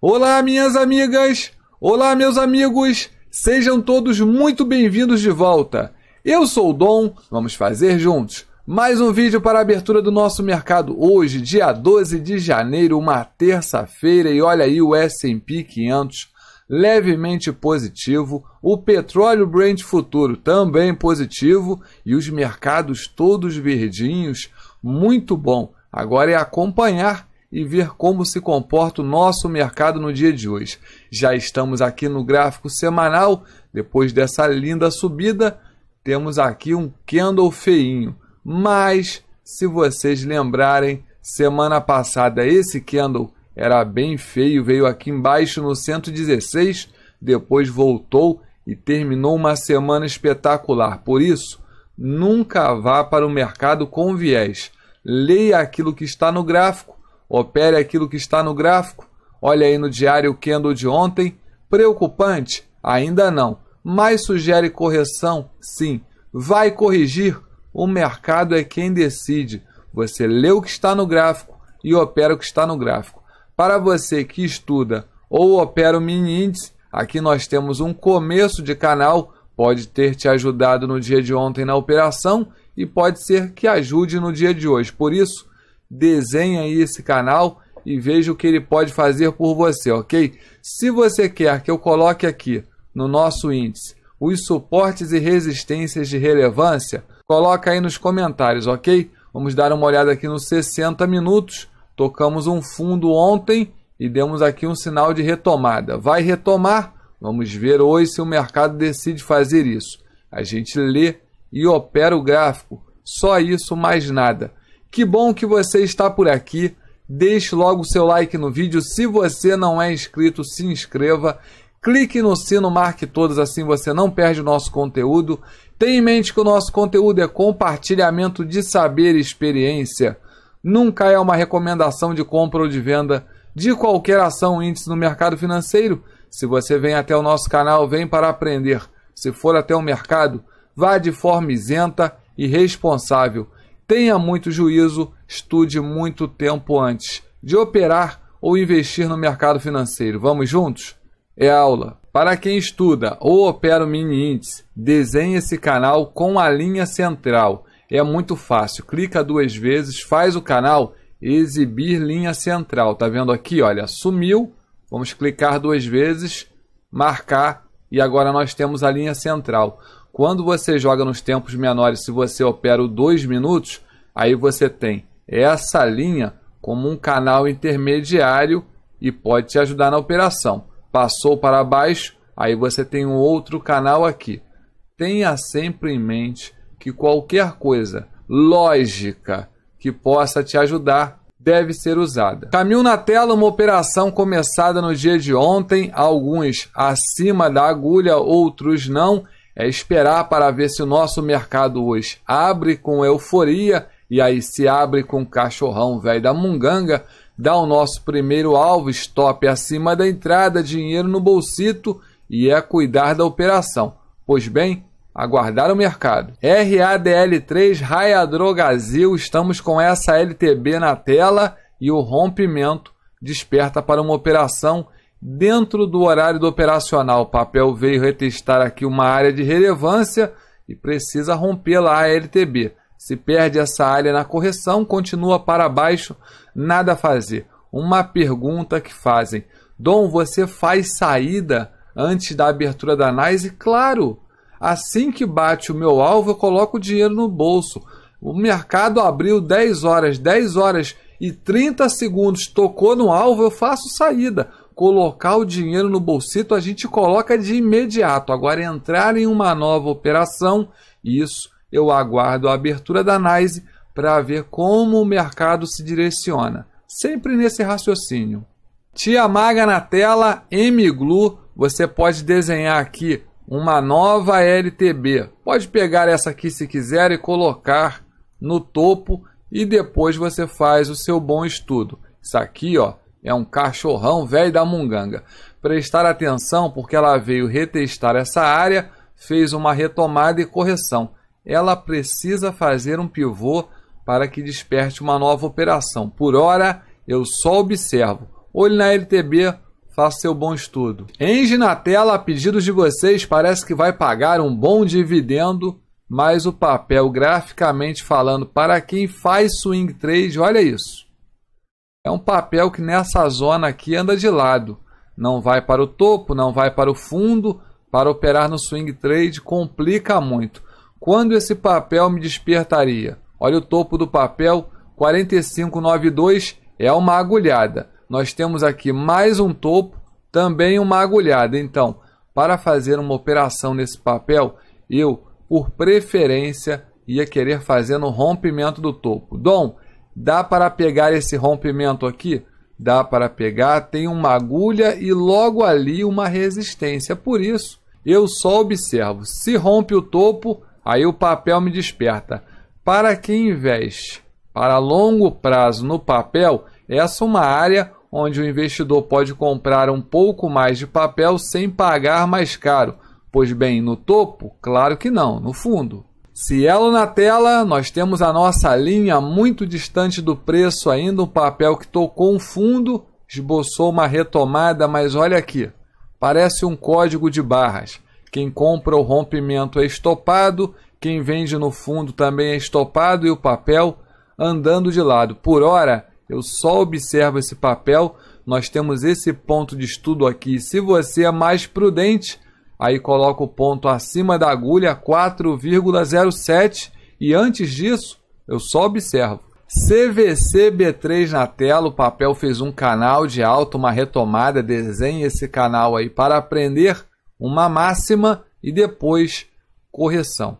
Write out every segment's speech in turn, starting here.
Olá, minhas amigas! Olá, meus amigos! Sejam todos muito bem-vindos de volta. Eu sou o Dom, vamos fazer juntos mais um vídeo para a abertura do nosso mercado hoje, dia 12 de janeiro, uma terça-feira, e olha aí o S&P 500 levemente positivo, o petróleo Brent futuro também positivo e os mercados todos verdinhos, muito bom. Agora é acompanhar e ver como se comporta o nosso mercado no dia de hoje. Já estamos aqui no gráfico semanal, depois dessa linda subida, temos aqui um candle feinho. Mas, se vocês lembrarem, semana passada esse candle era bem feio, veio aqui embaixo no 116, depois voltou e terminou uma semana espetacular. Por isso, nunca vá para o mercado com viés. Leia aquilo que está no gráfico Opere aquilo que está no gráfico. Olha aí no diário candle de ontem. Preocupante? Ainda não. Mas sugere correção? Sim. Vai corrigir? O mercado é quem decide. Você lê o que está no gráfico e opera o que está no gráfico. Para você que estuda ou opera o mini índice, aqui nós temos um começo de canal, pode ter te ajudado no dia de ontem na operação e pode ser que ajude no dia de hoje. Por isso, desenhe aí esse canal e veja o que ele pode fazer por você, ok? Se você quer que eu coloque aqui no nosso índice os suportes e resistências de relevância, coloca aí nos comentários, ok? Vamos dar uma olhada aqui nos 60 minutos. Tocamos um fundo ontem e demos aqui um sinal de retomada. Vai retomar? Vamos ver hoje se o mercado decide fazer isso. A gente lê e opera o gráfico. Só isso, mais nada. Que bom que você está por aqui. Deixe logo o seu like no vídeo. Se você não é inscrito, se inscreva. Clique no sino, marque todos, assim você não perde o nosso conteúdo. Tenha em mente que o nosso conteúdo é compartilhamento de saber e experiência. Nunca é uma recomendação de compra ou de venda de qualquer ação ou índice no mercado financeiro. Se você vem até o nosso canal, vem para aprender. Se for até o mercado, vá de forma isenta e responsável. Tenha muito juízo, estude muito tempo antes de operar ou investir no mercado financeiro. Vamos juntos? É aula. Para quem estuda ou opera o mini índice, desenhe esse canal com a linha central. É muito fácil. Clica duas vezes, faz o canal exibir linha central. Tá vendo aqui? Olha, sumiu. Vamos clicar duas vezes, marcar e agora nós temos a linha central. Quando você joga nos tempos menores, se você opera o 2 minutos, aí você tem essa linha como um canal intermediário e pode te ajudar na operação. Passou para baixo, aí você tem um outro canal aqui. Tenha sempre em mente que qualquer coisa lógica que possa te ajudar deve ser usada. Caminho na tela, uma operação começada no dia de ontem, alguns acima da agulha, outros não. É esperar para ver se o nosso mercado hoje abre com euforia e aí se abre com cachorrão velho da munganga, dá o nosso primeiro alvo, stop acima da entrada, dinheiro no bolsito e é cuidar da operação. Pois bem, aguardar o mercado. RADL3 Raiadrogazil, estamos com essa LTB na tela e o rompimento desperta para uma operação dentro do horário do operacional. O papel veio retestar aqui uma área de relevância e precisa romper lá a LTB. Se perde essa área na correção, continua para baixo, nada a fazer. Uma pergunta que fazem: Dom, você faz saída antes da abertura da análise? Claro! Assim que bate o meu alvo, eu coloco o dinheiro no bolso. O mercado abriu 10 horas, 10 horas e 30 segundos, tocou no alvo, eu faço saída colocar o dinheiro no bolsito, a gente coloca de imediato. Agora, entrar em uma nova operação, isso eu aguardo a abertura da análise para ver como o mercado se direciona. Sempre nesse raciocínio. Tia Maga na tela, MGLU, você pode desenhar aqui uma nova LTB. Pode pegar essa aqui se quiser e colocar no topo e depois você faz o seu bom estudo. Isso aqui, ó, é um cachorrão velho da munganga. Prestar atenção porque ela veio retestar essa área, fez uma retomada e correção. Ela precisa fazer um pivô para que desperte uma nova operação. Por hora, eu só observo. Olhe na LTB, faça seu bom estudo. Enge na tela, a pedidos de vocês, parece que vai pagar um bom dividendo, mas o papel, graficamente falando, para quem faz swing trade, olha isso é um papel que nessa zona aqui anda de lado. Não vai para o topo, não vai para o fundo. Para operar no swing trade complica muito. Quando esse papel me despertaria? Olha o topo do papel, 4592 é uma agulhada. Nós temos aqui mais um topo, também uma agulhada. Então, para fazer uma operação nesse papel, eu, por preferência, ia querer fazer no rompimento do topo. Dom, Dá para pegar esse rompimento aqui? Dá para pegar, tem uma agulha e logo ali uma resistência. É por isso, eu só observo. Se rompe o topo, aí o papel me desperta. Para quem investe para longo prazo no papel, essa é uma área onde o investidor pode comprar um pouco mais de papel sem pagar mais caro. Pois bem, no topo, claro que não, no fundo. Cielo na tela, nós temos a nossa linha muito distante do preço ainda, um papel que tocou um fundo, esboçou uma retomada, mas olha aqui, parece um código de barras. Quem compra o rompimento é estopado, quem vende no fundo também é estopado e o papel andando de lado. Por hora, eu só observo esse papel, nós temos esse ponto de estudo aqui. Se você é mais prudente, aí coloca o ponto acima da agulha 4,07 e antes disso eu só observo. CVC B3 na tela, o papel fez um canal de alta, uma retomada, desenhe esse canal aí para aprender uma máxima e depois correção.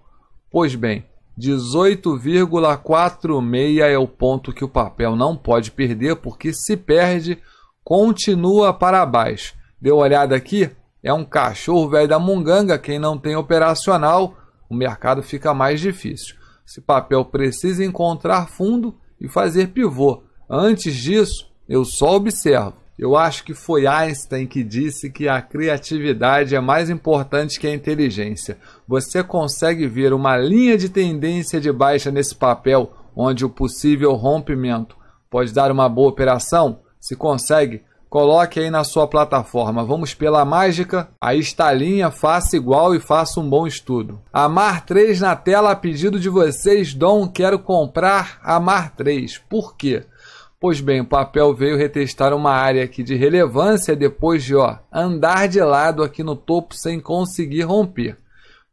Pois bem, 18,46 é o ponto que o papel não pode perder, porque se perde, continua para baixo. Deu uma olhada aqui? é um cachorro velho da munganga, quem não tem operacional, o mercado fica mais difícil. Esse papel precisa encontrar fundo e fazer pivô. Antes disso, eu só observo. Eu acho que foi Einstein que disse que a criatividade é mais importante que a inteligência. Você consegue ver uma linha de tendência de baixa nesse papel, onde o possível rompimento pode dar uma boa operação? Se consegue, Coloque aí na sua plataforma. Vamos pela mágica. Aí está a linha, faça igual e faça um bom estudo. Amar 3 na tela a pedido de vocês, Dom, quero comprar Amar 3. Por quê? Pois bem, o papel veio retestar uma área aqui de relevância depois de ó, andar de lado aqui no topo sem conseguir romper.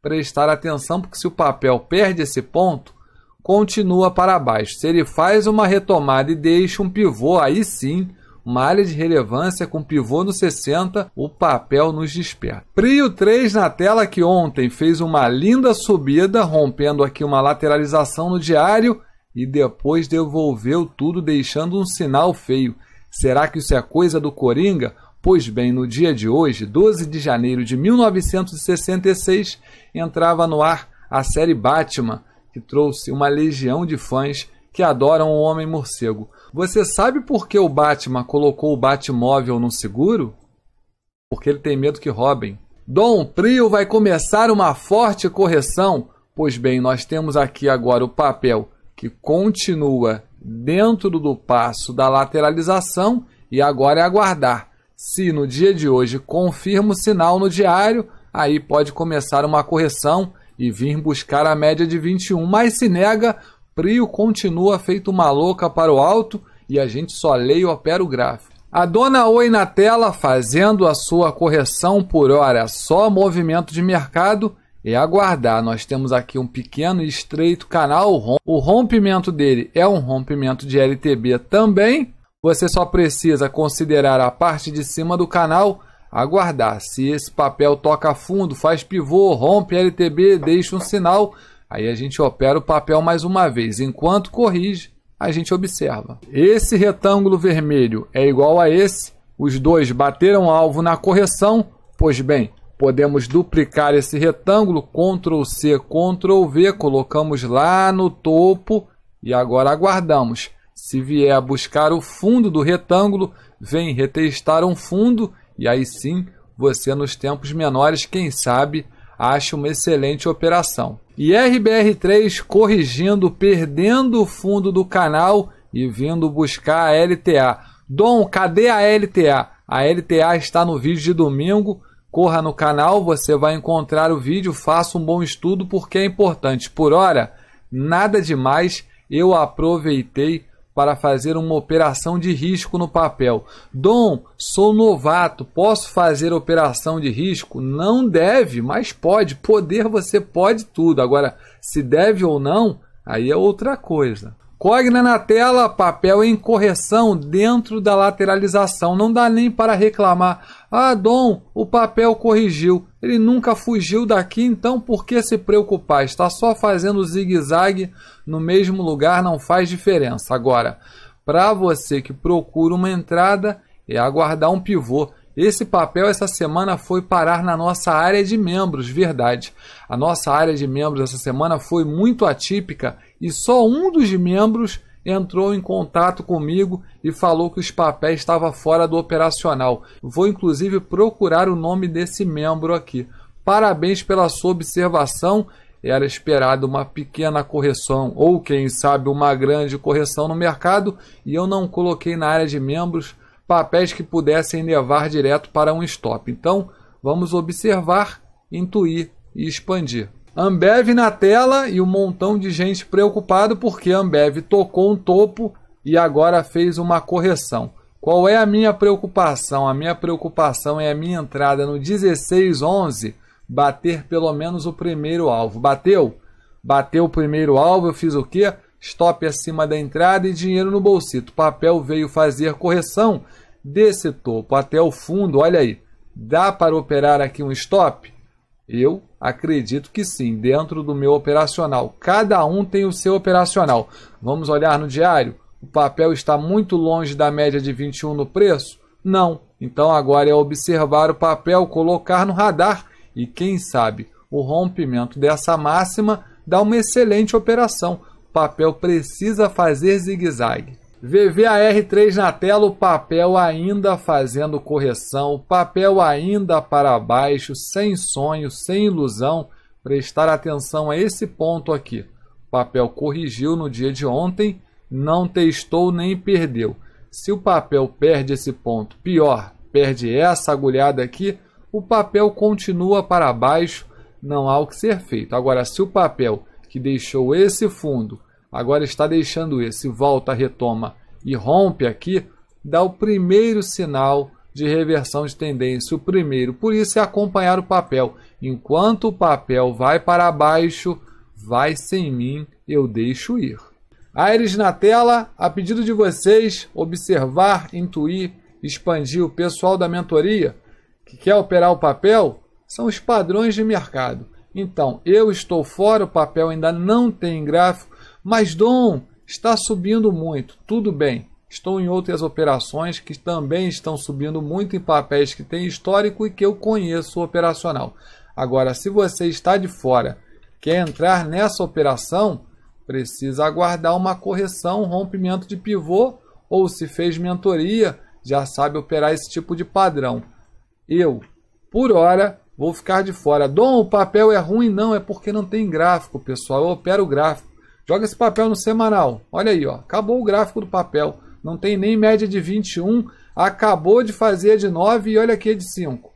Prestar atenção porque se o papel perde esse ponto, continua para baixo. Se ele faz uma retomada e deixa um pivô, aí sim uma área de relevância com pivô no 60, o papel nos desperta. Prio 3 na tela que ontem fez uma linda subida, rompendo aqui uma lateralização no diário e depois devolveu tudo deixando um sinal feio. Será que isso é coisa do Coringa? Pois bem, no dia de hoje, 12 de janeiro de 1966, entrava no ar a série Batman, que trouxe uma legião de fãs que adoram o Homem-Morcego. Você sabe por que o Batman colocou o Batmóvel no seguro? Porque ele tem medo que roubem. Dom Prio vai começar uma forte correção. Pois bem, nós temos aqui agora o papel que continua dentro do passo da lateralização e agora é aguardar. Se no dia de hoje confirma o sinal no diário, aí pode começar uma correção e vir buscar a média de 21, mas se nega, Prio continua feito uma louca para o alto e a gente só lê e opera o gráfico. A dona Oi na tela fazendo a sua correção por hora, só movimento de mercado e aguardar. Nós temos aqui um pequeno e estreito canal. O rompimento dele é um rompimento de LTB também. Você só precisa considerar a parte de cima do canal, aguardar. Se esse papel toca fundo, faz pivô, rompe LTB, deixa um sinal, Aí a gente opera o papel mais uma vez. Enquanto corrige, a gente observa. Esse retângulo vermelho é igual a esse. Os dois bateram alvo na correção. Pois bem, podemos duplicar esse retângulo, Ctrl C, Ctrl V, colocamos lá no topo e agora aguardamos. Se vier buscar o fundo do retângulo, vem retestar um fundo e aí sim você nos tempos menores, quem sabe, Acho uma excelente operação. E RBR3 corrigindo, perdendo o fundo do canal e vindo buscar a LTA. Dom, cadê a LTA? A LTA está no vídeo de domingo. Corra no canal, você vai encontrar o vídeo. Faça um bom estudo porque é importante. Por hora, nada demais. Eu aproveitei para fazer uma operação de risco no papel. Dom, sou novato, posso fazer operação de risco? Não deve, mas pode. Poder você pode tudo. Agora, se deve ou não, aí é outra coisa. Cogna na tela, papel em correção dentro da lateralização. Não dá nem para reclamar. Ah, Dom, o papel corrigiu. Ele nunca fugiu daqui, então por que se preocupar? Está só fazendo zigue-zague no mesmo lugar, não faz diferença. Agora, para você que procura uma entrada, é aguardar um pivô. Esse papel essa semana foi parar na nossa área de membros, verdade. A nossa área de membros essa semana foi muito atípica e só um dos membros entrou em contato comigo e falou que os papéis estavam fora do operacional. Vou inclusive procurar o nome desse membro aqui. Parabéns pela sua observação. Era esperada uma pequena correção ou quem sabe uma grande correção no mercado e eu não coloquei na área de membros papéis que pudessem levar direto para um stop. Então, vamos observar, intuir e expandir. Ambev na tela e um montão de gente preocupado porque Ambev tocou um topo e agora fez uma correção. Qual é a minha preocupação? A minha preocupação é a minha entrada no 1611 bater pelo menos o primeiro alvo. Bateu? Bateu o primeiro alvo, eu fiz o quê? Stop acima da entrada e dinheiro no bolsito. Papel veio fazer correção desse topo até o fundo. Olha aí. Dá para operar aqui um stop? Eu acredito que sim, dentro do meu operacional. Cada um tem o seu operacional. Vamos olhar no diário? O papel está muito longe da média de 21 no preço? Não. Então agora é observar o papel, colocar no radar e quem sabe o rompimento dessa máxima dá uma excelente operação. O papel precisa fazer zigue-zague. VVAR3 na tela, o papel ainda fazendo correção, o papel ainda para baixo, sem sonho, sem ilusão. Prestar atenção a esse ponto aqui. O papel corrigiu no dia de ontem, não testou nem perdeu. Se o papel perde esse ponto, pior, perde essa agulhada aqui, o papel continua para baixo, não há o que ser feito. Agora, se o papel que deixou esse fundo agora está deixando esse, volta, retoma e rompe aqui, dá o primeiro sinal de reversão de tendência, o primeiro. Por isso é acompanhar o papel. Enquanto o papel vai para baixo, vai sem mim, eu deixo ir. Aires na tela, a pedido de vocês, observar, intuir, expandir o pessoal da mentoria que quer operar o papel, são os padrões de mercado. Então, eu estou fora, o papel ainda não tem gráfico, mas Dom está subindo muito. Tudo bem. Estou em outras operações que também estão subindo muito em papéis que têm histórico e que eu conheço operacional. Agora, se você está de fora, quer entrar nessa operação, precisa aguardar uma correção, rompimento de pivô ou se fez mentoria, já sabe operar esse tipo de padrão. Eu, por hora, vou ficar de fora. Dom, o papel é ruim? Não, é porque não tem gráfico, pessoal. Eu opero gráfico. Joga esse papel no semanal. Olha aí, ó. acabou o gráfico do papel. Não tem nem média de 21. Acabou de fazer de 9 e olha aqui é de 5.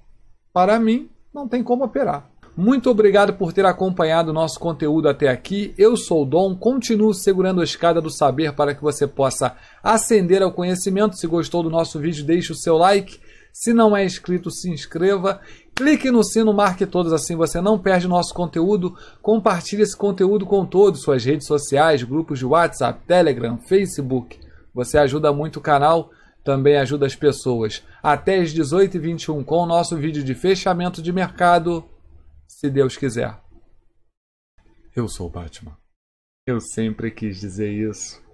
Para mim, não tem como operar. Muito obrigado por ter acompanhado o nosso conteúdo até aqui. Eu sou o Dom, continuo segurando a escada do saber para que você possa ascender ao conhecimento. Se gostou do nosso vídeo, deixe o seu like. Se não é inscrito, se inscreva Clique no sino, marque todos, assim você não perde nosso conteúdo. Compartilhe esse conteúdo com todos, suas redes sociais, grupos de WhatsApp, Telegram, Facebook. Você ajuda muito o canal, também ajuda as pessoas. Até às 18h21 com o nosso vídeo de fechamento de mercado, se Deus quiser. Eu sou o Batman. Eu sempre quis dizer isso.